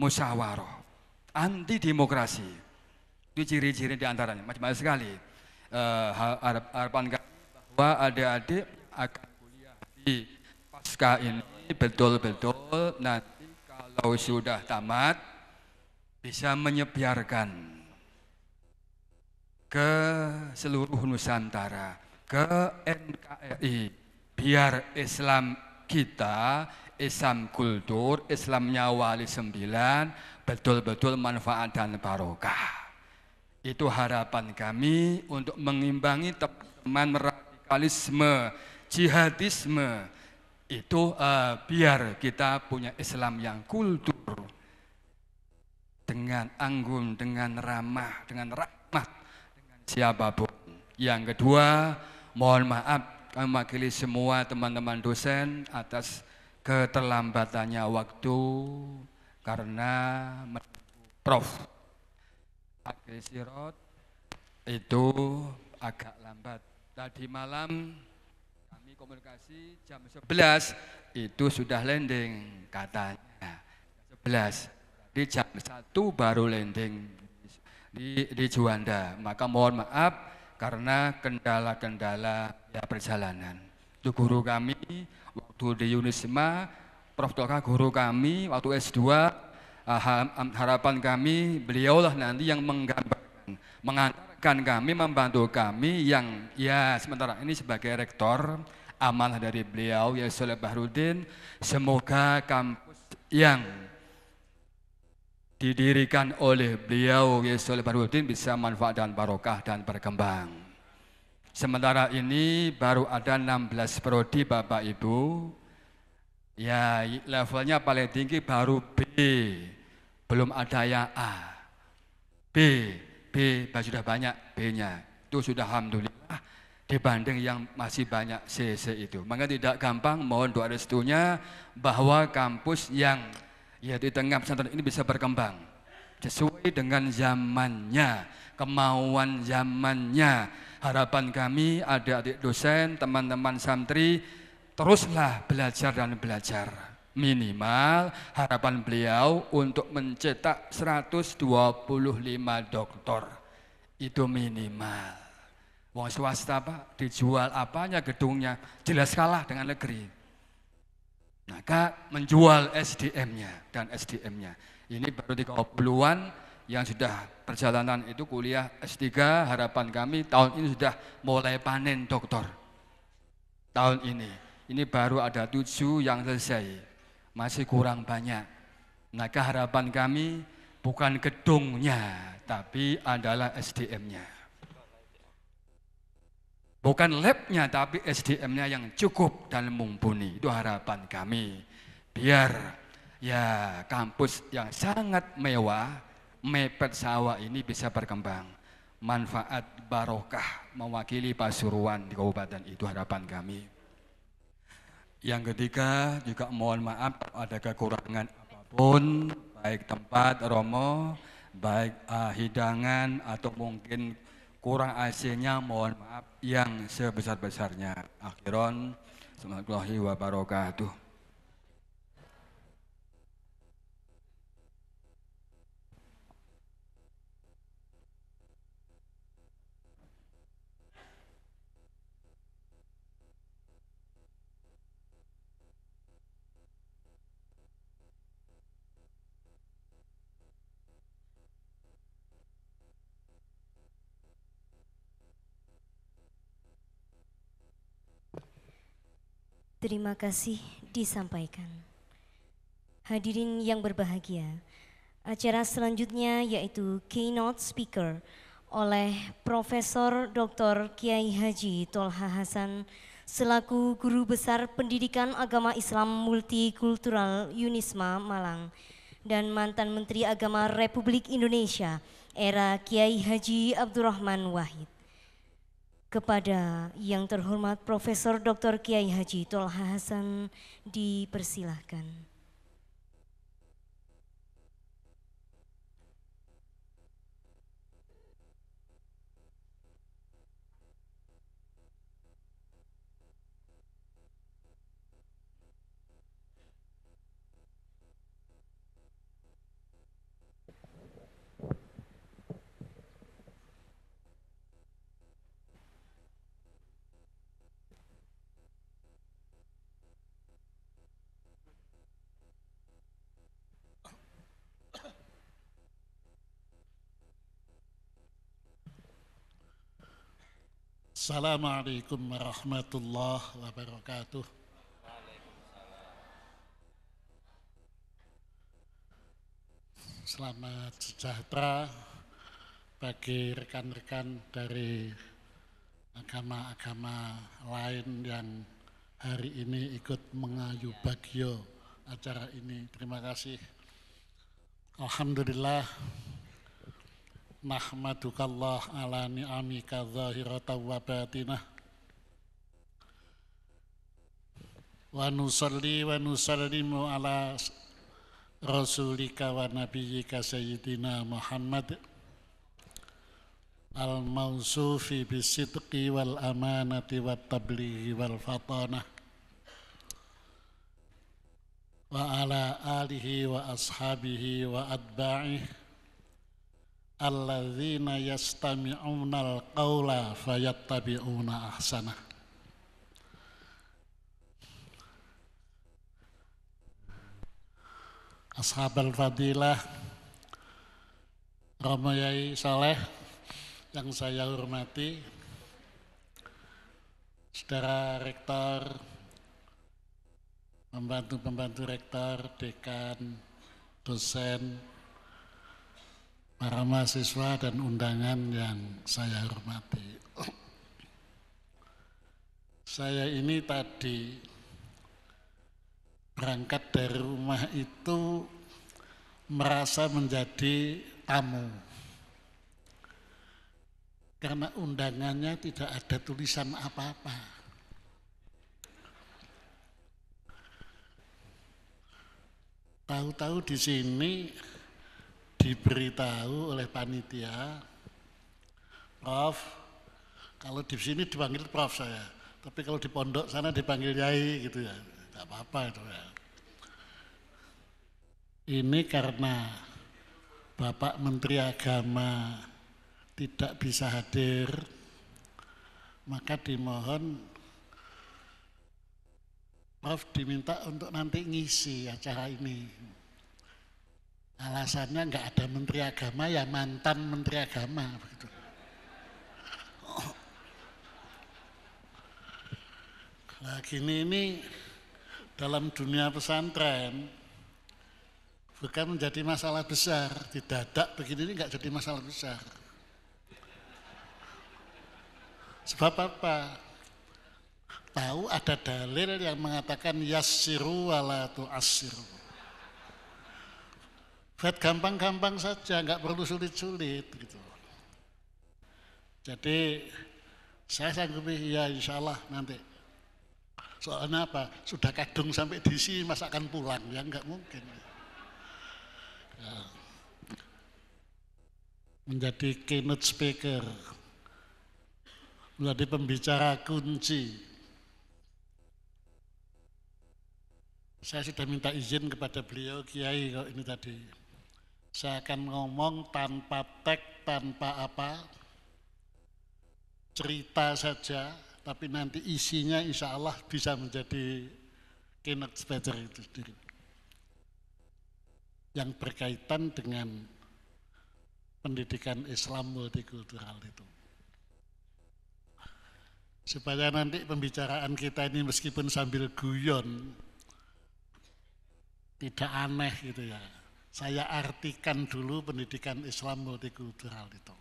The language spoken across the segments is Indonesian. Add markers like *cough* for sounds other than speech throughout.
musyawarah, anti demokrasi. Itu ciri-ciri diantaranya macam-macam sekali. Uh, harapan kami bahwa adik-adik akan kuliah di pasca ini betul-betul nanti kalau sudah tamat bisa menyebiarkan ke seluruh Nusantara, ke NKRI, biar Islam kita Islam kultur, Islamnya wali sembilan, betul-betul manfaat dan barokah. Itu harapan kami untuk mengimbangi teman radikalisme, jihadisme. Itu uh, biar kita punya Islam yang kultur. Dengan anggun, dengan ramah, dengan rahmat, dengan siapapun. Yang kedua, mohon maaf kami mewakili semua teman-teman dosen atas keterlambatannya waktu karena Prof. Agri Sirot itu agak lambat. Tadi malam kami komunikasi jam 11 itu sudah landing katanya. 11. Di jam 1 baru landing di, di Juanda. Maka mohon maaf karena kendala-kendala ya perjalanan itu guru kami waktu di Unisma Prof. Doka guru kami waktu S2 ah, ah, harapan kami beliaulah nanti yang menggambarkan mengantarkan kami membantu kami yang ya sementara ini sebagai rektor amanah dari beliau ya Soleh Bahrudin semoga kampus yang didirikan oleh beliau ya Soleh Bahrudin bisa manfaat dan barokah dan berkembang Sementara ini baru ada 16 prodi Bapak Ibu. Ya, levelnya paling tinggi baru B. Belum ada yang A. B, B sudah banyak B-nya. Itu sudah alhamdulillah dibanding yang masih banyak C, C itu. Maka tidak gampang mohon doa restunya bahwa kampus yang ya di tengah pesantren ini bisa berkembang sesuai dengan zamannya, kemauan zamannya, Harapan kami ada adik dosen, teman-teman santri, teruslah belajar dan belajar minimal harapan beliau untuk mencetak 125 doktor itu minimal wong swasta pak dijual apanya gedungnya jelas kalah dengan negeri maka menjual SDM-nya dan SDM-nya ini baru di an yang sudah perjalanan itu kuliah S3 harapan kami tahun ini sudah mulai panen doktor tahun ini ini baru ada tujuh yang selesai masih kurang banyak nah, keharapan kami bukan gedungnya tapi adalah SDM-nya bukan labnya tapi SDM-nya yang cukup dan mumpuni itu harapan kami biar ya kampus yang sangat mewah mepet sawah ini bisa berkembang. Manfaat barokah mewakili Pasuruan di kabupaten itu harapan kami. Yang ketiga juga mohon maaf ada kekurangan apapun, baik tempat romo, baik uh, hidangan atau mungkin kurang ac mohon maaf yang sebesar-besarnya. Akhiron, barokah wabarakatuh. Terima kasih disampaikan. Hadirin yang berbahagia, acara selanjutnya yaitu keynote speaker oleh Profesor Dr. Kiai Haji Tolha Hasan selaku Guru Besar Pendidikan Agama Islam Multikultural Unisma Malang dan mantan Menteri Agama Republik Indonesia era Kiai Haji Abdurrahman Wahid. Kepada Yang Terhormat Profesor Dr. Kiai Haji Tolha Hasan dipersilahkan. Assalamualaikum warahmatullahi wabarakatuh. Selamat sejahtera bagi rekan-rekan dari agama-agama lain yang hari ini ikut mengayu bagio acara ini. Terima kasih. Alhamdulillah nahmadukallah ala ni'amika zahirata wa batinah wa nusalli wa nusallimu ala rasulika wa nabiyika sayyidina Muhammad al-mausufi bisidqi wal amanati wa tablihi wal fatanah wa ala alihi wa ashabihi wa adba'ih alladzina yastami'una al-qawla fayattabi'una ahsana Ashab al-Fadilah Romo Yai Saleh yang saya hormati Saudara Rektor Pembantu-pembantu Rektor, Dekan, Dosen, para mahasiswa dan undangan yang saya hormati. Saya ini tadi berangkat dari rumah itu merasa menjadi tamu. Karena undangannya tidak ada tulisan apa-apa. Tahu-tahu di sini diberitahu oleh panitia, Prof, kalau di sini dipanggil Prof saya, tapi kalau di pondok sana dipanggil Yai gitu ya, nggak apa-apa itu ya. Ini karena Bapak Menteri Agama tidak bisa hadir, maka dimohon Prof diminta untuk nanti ngisi acara ini. Alasannya nggak ada menteri agama ya mantan menteri agama begitu. Nah gini ini dalam dunia pesantren bukan menjadi masalah besar. Didadak begini ini nggak jadi masalah besar. Sebab apa? Tahu ada dalil yang mengatakan yasiru wala asiru buat gampang-gampang saja, nggak perlu sulit-sulit gitu. Jadi saya sanggupi ya insya Allah nanti. Soalnya apa? Sudah kadung sampai di sini masa akan pulang ya nggak mungkin. Ya. Menjadi keynote speaker, menjadi pembicara kunci. Saya sudah minta izin kepada beliau Kiai kalau ini tadi saya akan ngomong tanpa tag, tanpa apa, cerita saja, tapi nanti isinya insya Allah bisa menjadi keynote speaker itu sendiri. Yang berkaitan dengan pendidikan Islam multikultural itu. Supaya nanti pembicaraan kita ini meskipun sambil guyon, tidak aneh gitu ya saya artikan dulu pendidikan Islam multikultural itu.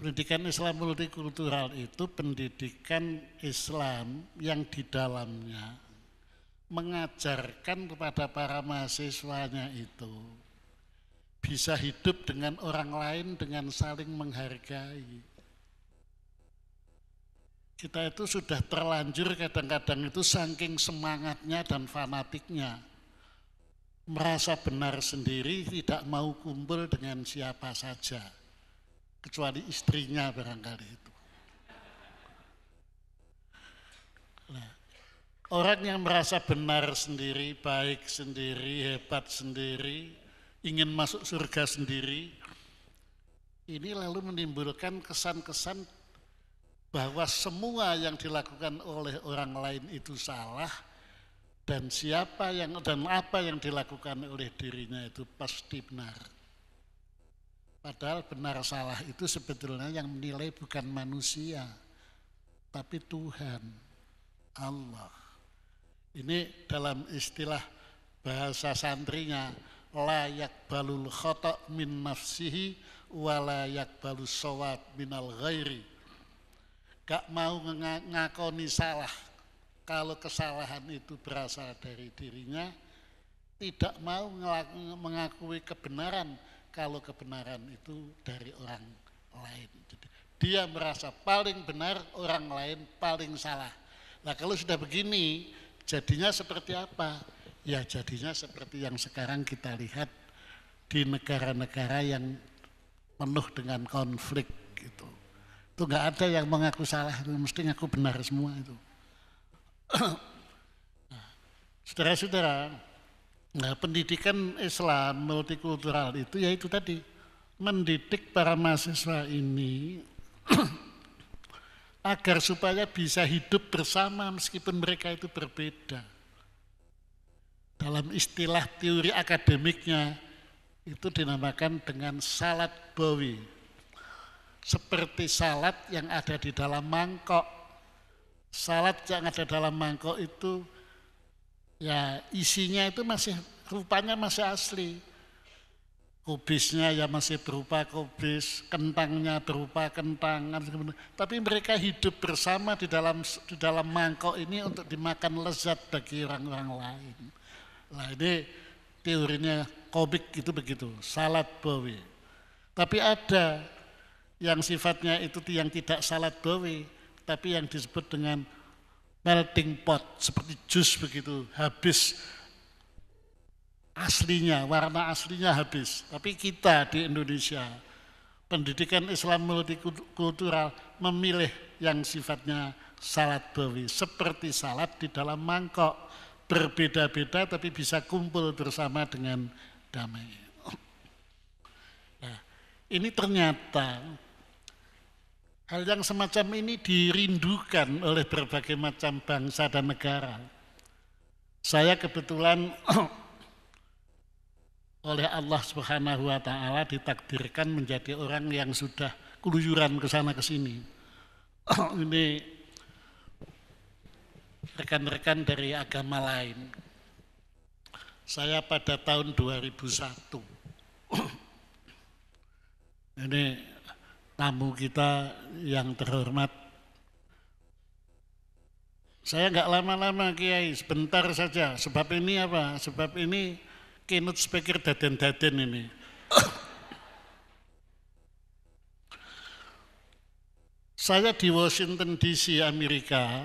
Pendidikan Islam multikultural itu pendidikan Islam yang di dalamnya mengajarkan kepada para mahasiswanya itu bisa hidup dengan orang lain dengan saling menghargai. Kita itu sudah terlanjur kadang-kadang itu saking semangatnya dan fanatiknya merasa benar sendiri, tidak mau kumpul dengan siapa saja, kecuali istrinya barangkali itu. Nah, orang yang merasa benar sendiri, baik sendiri, hebat sendiri, ingin masuk surga sendiri, ini lalu menimbulkan kesan-kesan bahwa semua yang dilakukan oleh orang lain itu salah, dan siapa yang dan apa yang dilakukan oleh dirinya itu pasti benar. Padahal benar salah itu sebetulnya yang menilai bukan manusia, tapi Tuhan, Allah. Ini dalam istilah bahasa santrinya, layak balul khotok min nafsihi walayak balus sawab minal ghairi. Gak mau ngakoni salah, kalau kesalahan itu berasal dari dirinya, tidak mau mengakui kebenaran kalau kebenaran itu dari orang lain. Jadi, dia merasa paling benar, orang lain paling salah. Nah kalau sudah begini, jadinya seperti apa? Ya jadinya seperti yang sekarang kita lihat di negara-negara yang penuh dengan konflik gitu. Itu nggak ada yang mengaku salah, mesti ngaku benar semua itu. *coughs* Saudara-saudara, nah, pendidikan Islam multikultural itu yaitu tadi mendidik para mahasiswa ini *coughs* agar supaya bisa hidup bersama meskipun mereka itu berbeda. Dalam istilah teori akademiknya itu dinamakan dengan salat bawi. Seperti salat yang ada di dalam mangkok salad yang ada dalam mangkok itu ya isinya itu masih rupanya masih asli. Kubisnya ya masih berupa kubis, kentangnya berupa kentang, kan tapi mereka hidup bersama di dalam di dalam mangkok ini untuk dimakan lezat bagi orang-orang lain. Nah ini teorinya kobik itu begitu, salad Bowie. Tapi ada yang sifatnya itu yang tidak salad Bowie, tapi yang disebut dengan melting pot seperti jus begitu habis aslinya warna aslinya habis tapi kita di Indonesia pendidikan Islam multikultural memilih yang sifatnya salat bawi seperti salat di dalam mangkok berbeda-beda tapi bisa kumpul bersama dengan damai. Nah, ini ternyata Hal yang semacam ini dirindukan oleh berbagai macam bangsa dan negara. Saya kebetulan *clears throat* oleh Allah Subhanahu wa taala ditakdirkan menjadi orang yang sudah keluyuran ke sana ke sini. *clears throat* ini rekan-rekan dari agama lain. Saya pada tahun 2001. *clears throat* ini tamu kita yang terhormat. Saya nggak lama-lama Kiai, sebentar saja. Sebab ini apa? Sebab ini keynote speaker daden-daden ini. *coughs* Saya di Washington DC, Amerika,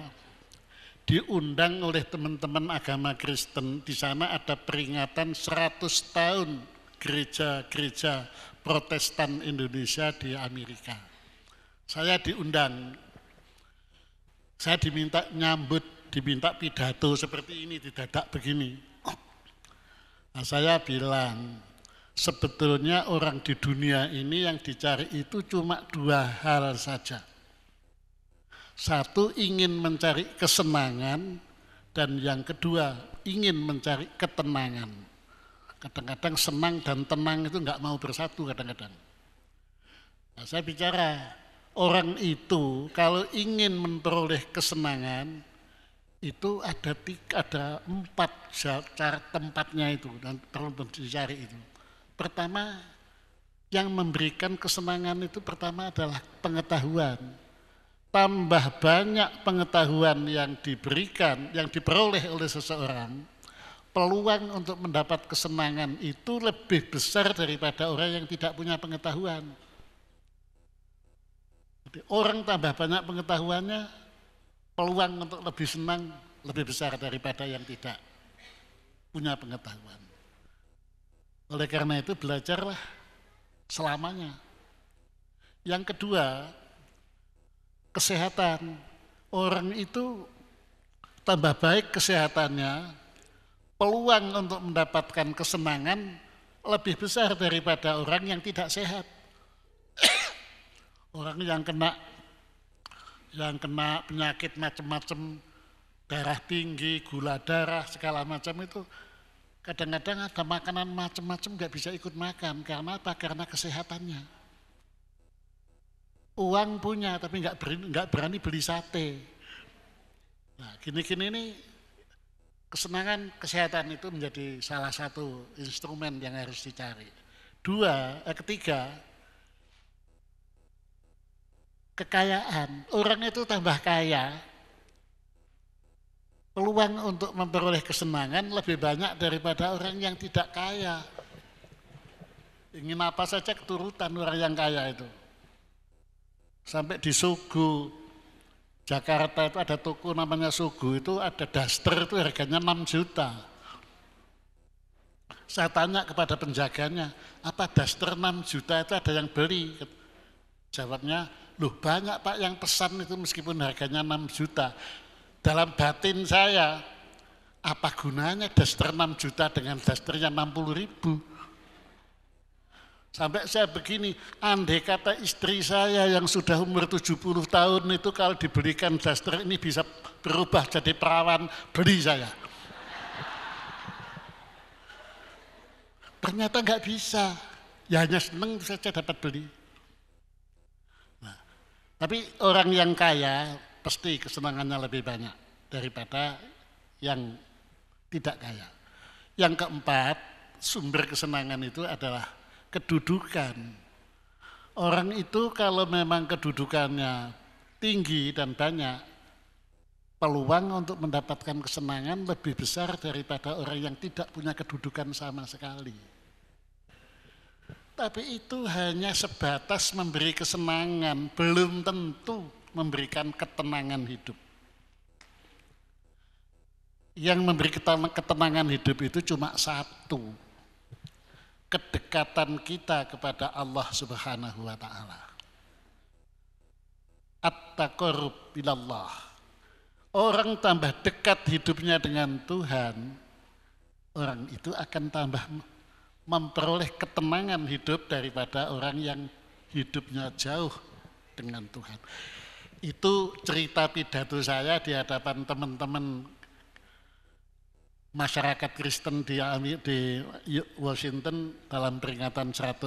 diundang oleh teman-teman agama Kristen. Di sana ada peringatan 100 tahun gereja-gereja protestan Indonesia di Amerika. Saya diundang, saya diminta nyambut, diminta pidato seperti ini, didadak begini. Nah, saya bilang, sebetulnya orang di dunia ini yang dicari itu cuma dua hal saja. Satu ingin mencari kesenangan, dan yang kedua ingin mencari ketenangan. Kadang-kadang senang dan tenang itu nggak mau bersatu kadang-kadang. Nah, saya bicara orang itu kalau ingin memperoleh kesenangan itu ada tiga, ada empat cara tempatnya itu dan perlu dicari itu. Pertama yang memberikan kesenangan itu pertama adalah pengetahuan. Tambah banyak pengetahuan yang diberikan, yang diperoleh oleh seseorang, peluang untuk mendapat kesenangan itu lebih besar daripada orang yang tidak punya pengetahuan. Jadi orang tambah banyak pengetahuannya, peluang untuk lebih senang lebih besar daripada yang tidak punya pengetahuan. Oleh karena itu belajarlah selamanya. Yang kedua, kesehatan. Orang itu tambah baik kesehatannya peluang untuk mendapatkan kesenangan lebih besar daripada orang yang tidak sehat. *coughs* orang yang kena yang kena penyakit macam-macam darah tinggi, gula darah, segala macam itu kadang-kadang ada makanan macam-macam nggak bisa ikut makan karena apa? Karena kesehatannya. Uang punya tapi nggak berani, nggak berani beli sate. Nah, gini-gini ini kesenangan kesehatan itu menjadi salah satu instrumen yang harus dicari. Dua, eh, ketiga, kekayaan. Orang itu tambah kaya, peluang untuk memperoleh kesenangan lebih banyak daripada orang yang tidak kaya. Ingin apa saja keturutan orang yang kaya itu. Sampai disuguh Jakarta itu ada toko namanya Sogo itu ada daster itu harganya 6 juta. Saya tanya kepada penjaganya, apa daster 6 juta itu ada yang beli? Jawabnya, loh banyak pak yang pesan itu meskipun harganya 6 juta. Dalam batin saya, apa gunanya daster 6 juta dengan dasternya 60 ribu? Sampai saya begini, andai kata istri saya yang sudah umur 70 tahun itu kalau diberikan daster ini bisa berubah jadi perawan, beli saya. Ternyata nggak bisa, ya hanya seneng saja dapat beli. Nah, tapi orang yang kaya pasti kesenangannya lebih banyak daripada yang tidak kaya. Yang keempat, sumber kesenangan itu adalah kedudukan. Orang itu kalau memang kedudukannya tinggi dan banyak, peluang untuk mendapatkan kesenangan lebih besar daripada orang yang tidak punya kedudukan sama sekali. Tapi itu hanya sebatas memberi kesenangan, belum tentu memberikan ketenangan hidup. Yang memberi ketenangan hidup itu cuma satu, kedek kedekatan kita kepada Allah Subhanahu wa taala. At-taqarrub ilallah. Orang tambah dekat hidupnya dengan Tuhan, orang itu akan tambah memperoleh ketenangan hidup daripada orang yang hidupnya jauh dengan Tuhan. Itu cerita pidato saya di hadapan teman-teman masyarakat Kristen di, Washington dalam peringatan 100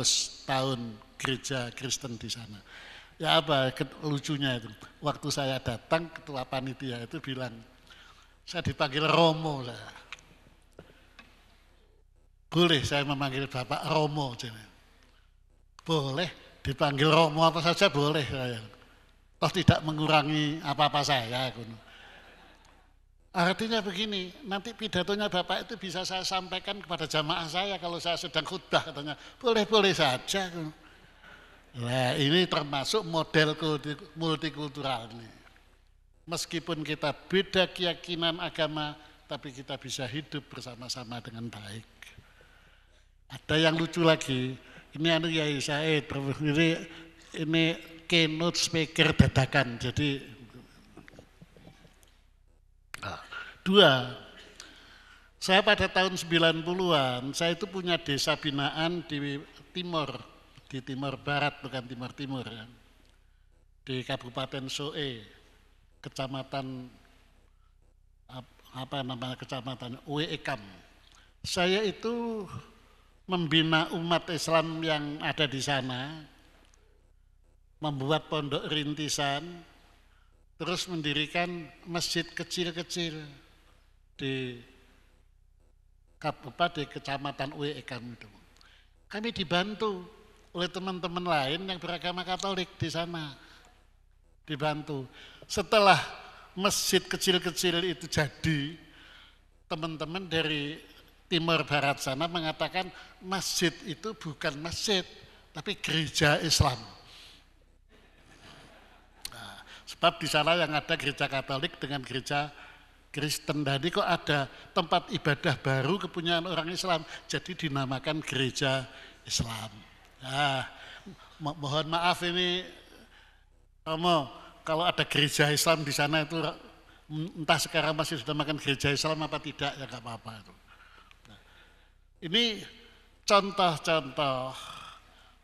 tahun gereja Kristen di sana. Ya apa lucunya itu, waktu saya datang ketua panitia itu bilang, saya dipanggil Romo lah. Boleh saya memanggil Bapak Romo. Jadi. Boleh, dipanggil Romo apa saja boleh saya. Toh tidak mengurangi apa-apa saya. Ya, Artinya begini, nanti pidatonya Bapak itu bisa saya sampaikan kepada jamaah saya kalau saya sedang khutbah katanya, boleh-boleh saja. Nah ini termasuk model multikultural ini. Meskipun kita beda keyakinan agama, tapi kita bisa hidup bersama-sama dengan baik. Ada yang lucu lagi, ini anu Yai Said, ini, ini keynote speaker dadakan, jadi Dua, saya pada tahun 90-an, saya itu punya desa binaan di timur, di timur barat, bukan timur timur ya. Di Kabupaten Soe, kecamatan apa nama kecamatan Uekam. Saya itu membina umat Islam yang ada di sana, membuat pondok rintisan, terus mendirikan masjid kecil-kecil di kabupaten kecamatan Ekan itu. Kami dibantu oleh teman-teman lain yang beragama Katolik di sana. Dibantu. Setelah masjid kecil-kecil itu jadi, teman-teman dari timur barat sana mengatakan masjid itu bukan masjid, tapi gereja Islam. Nah, sebab di sana yang ada gereja Katolik dengan gereja Kristen tadi nah, kok ada tempat ibadah baru kepunyaan orang Islam, jadi dinamakan gereja Islam. Nah, mo mohon maaf ini, Romo, kalau ada gereja Islam di sana itu entah sekarang masih sudah makan gereja Islam apa tidak ya nggak apa-apa itu. Nah, ini contoh-contoh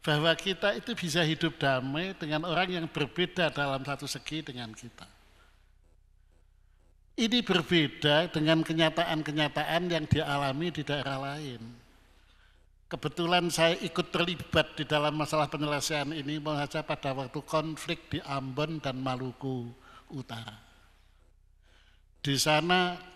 bahwa kita itu bisa hidup damai dengan orang yang berbeda dalam satu segi dengan kita. Ini berbeda dengan kenyataan-kenyataan yang dialami di daerah lain. Kebetulan saya ikut terlibat di dalam masalah penyelesaian ini mengaca pada waktu konflik di Ambon dan Maluku Utara. Di sana